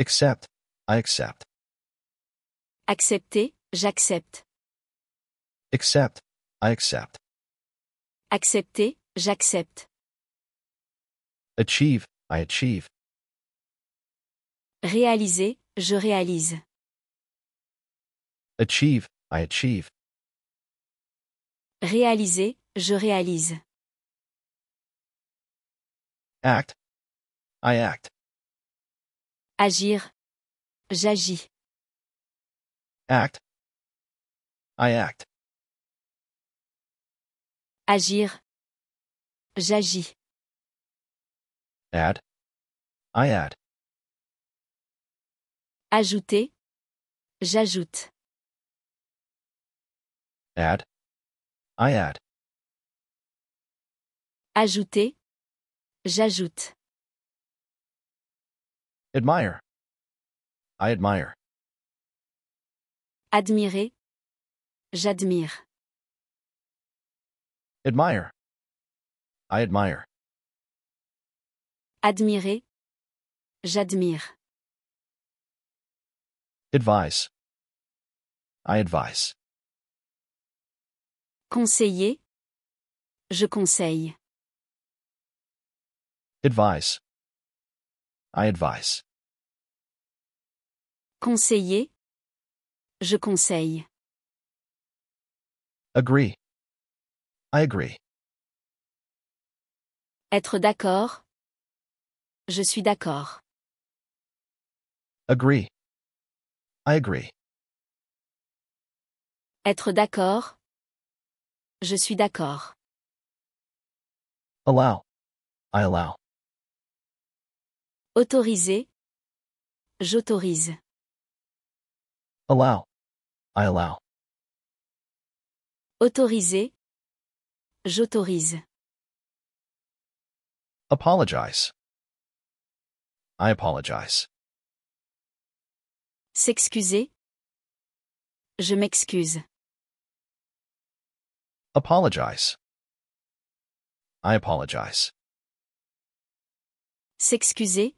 Accept. I accept. Accepter, j'accepte. Accept. I accept. Accepter, j'accepte. Achieve, I achieve. Réaliser, je réalise. Achieve, I achieve. Réaliser, je réalise. Act, I act. Agir. J'agis. Act. I act. Agir. J'agis. Add. I add. Ajouter. J'ajoute. Add. I add. Ajouter. J'ajoute. Admire. I admire. Admirer. J'admire. Admire. I admire. Admirer. J'admire. Advice. I advise. Conseiller. Je conseille. Advice. I advise. Conseiller. Je conseille. Agree. I agree. Être d'accord. Je suis d'accord. Agree. I agree. Être d'accord. Je suis d'accord. Allow. I allow. Autoriser. J'autorise. Allow. I allow. Autoriser. J'autorise. Apologize. I apologize. S'excuser. Je m'excuse. Apologize. I apologize. S'excuser.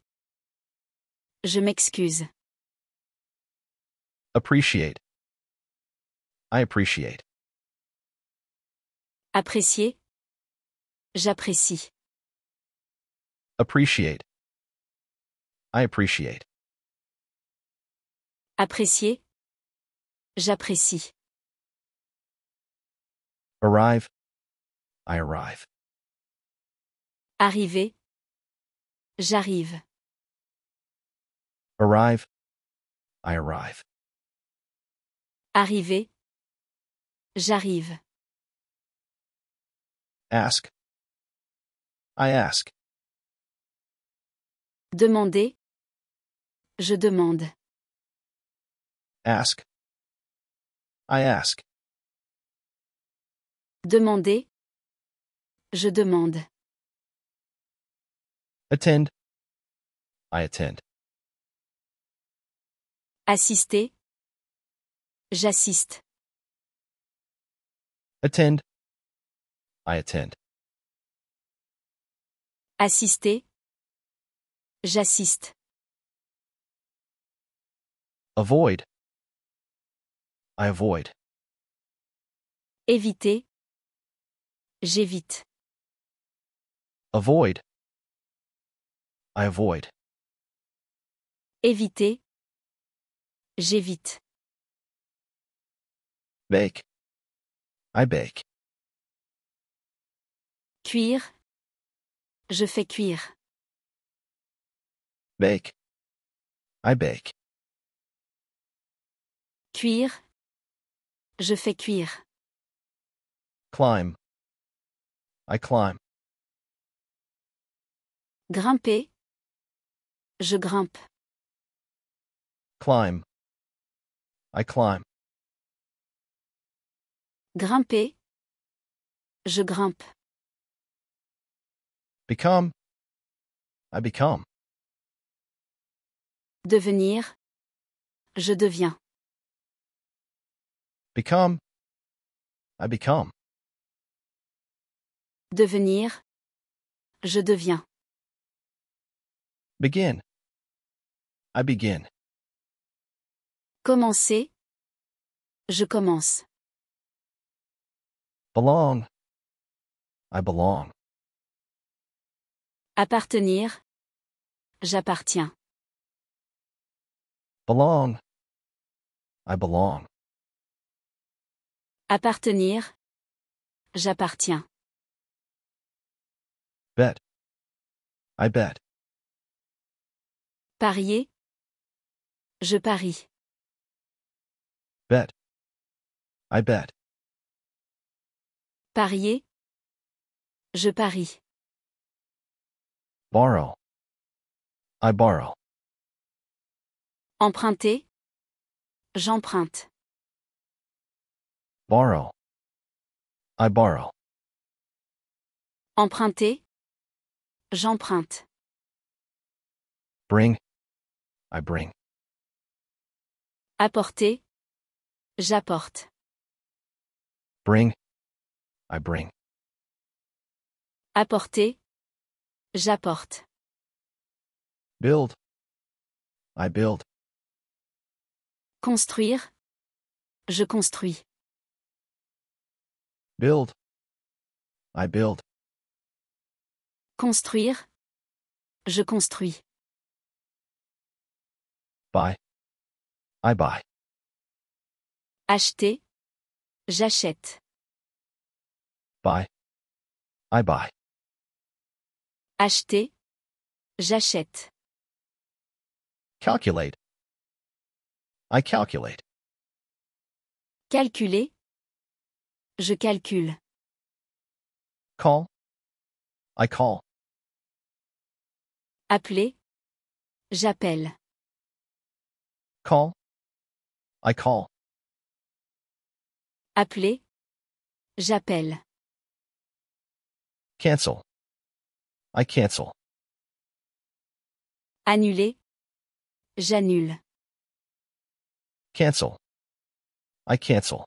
Je m'excuse. Appreciate. I appreciate. Apprécier. J'apprécie. Appreciate. I appreciate. Apprécier. J'apprécie. Arrive. I arrive. Arriver. J'arrive. Arrive. I arrive. Arriver. J'arrive. Ask. I ask. Demander. Je demande. Ask. I ask. Demander. Je demande. Attend. I attend. Assister. J'assiste. Attend. I attend. Assister. J'assiste. Avoid. I avoid. Éviter. J'évite. Avoid. I avoid. Éviter. J'évite bake. I bake. Cuire. Je fais cuire. Bake. I bake. Cuire. Je fais cuire. Climb. I climb. Grimper. Je grimpe. Climb. I climb. Grimper. Je grimpe. Become. I become. Devenir. Je deviens. Become. I become. Devenir. Je deviens. Begin. I begin. Commencer. Je commence. Belong. I belong. Appartenir. J'appartiens. Belong. I belong. Appartenir. J'appartiens. Bet. I bet. Parier. Je parie. Bet. I bet. Parier. Je parie. Borrow. I borrow. Emprunter. J'emprunte. Borrow. I borrow. Emprunter. J'emprunte. Bring. I bring. Apporter. J'apporte. Bring bring. Apporter. J'apporte. Build. I build. Construire. Je construis. Build. I build. Construire. Je construis. Buy. Acheter. J'achète. Buy. I buy. Acheter. J'achète. Calculate. I calculate. Calculer. Je calcule. Call. I call. Appeler. J'appelle. Call. I call. Appeler. J'appelle. Cancel. I cancel. Annuler. J'annule. Cancel. I cancel.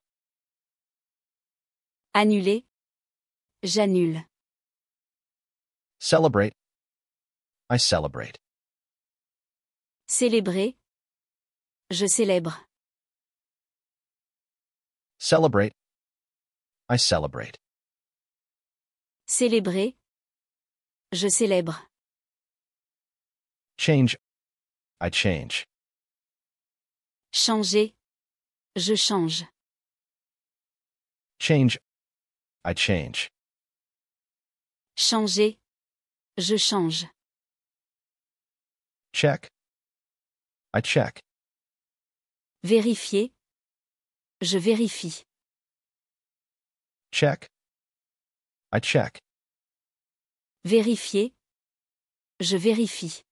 Annuler. J'annule. Celebrate. I celebrate. Célébrer. Je célèbre. Celebrate. I celebrate. Célébrer. Je célèbre. Change. I change. Changer. Je change. Change. I change. Changer. Je change. Check. I check. Vérifier. Je vérifie. Check. I check. Vérifier. Je vérifie.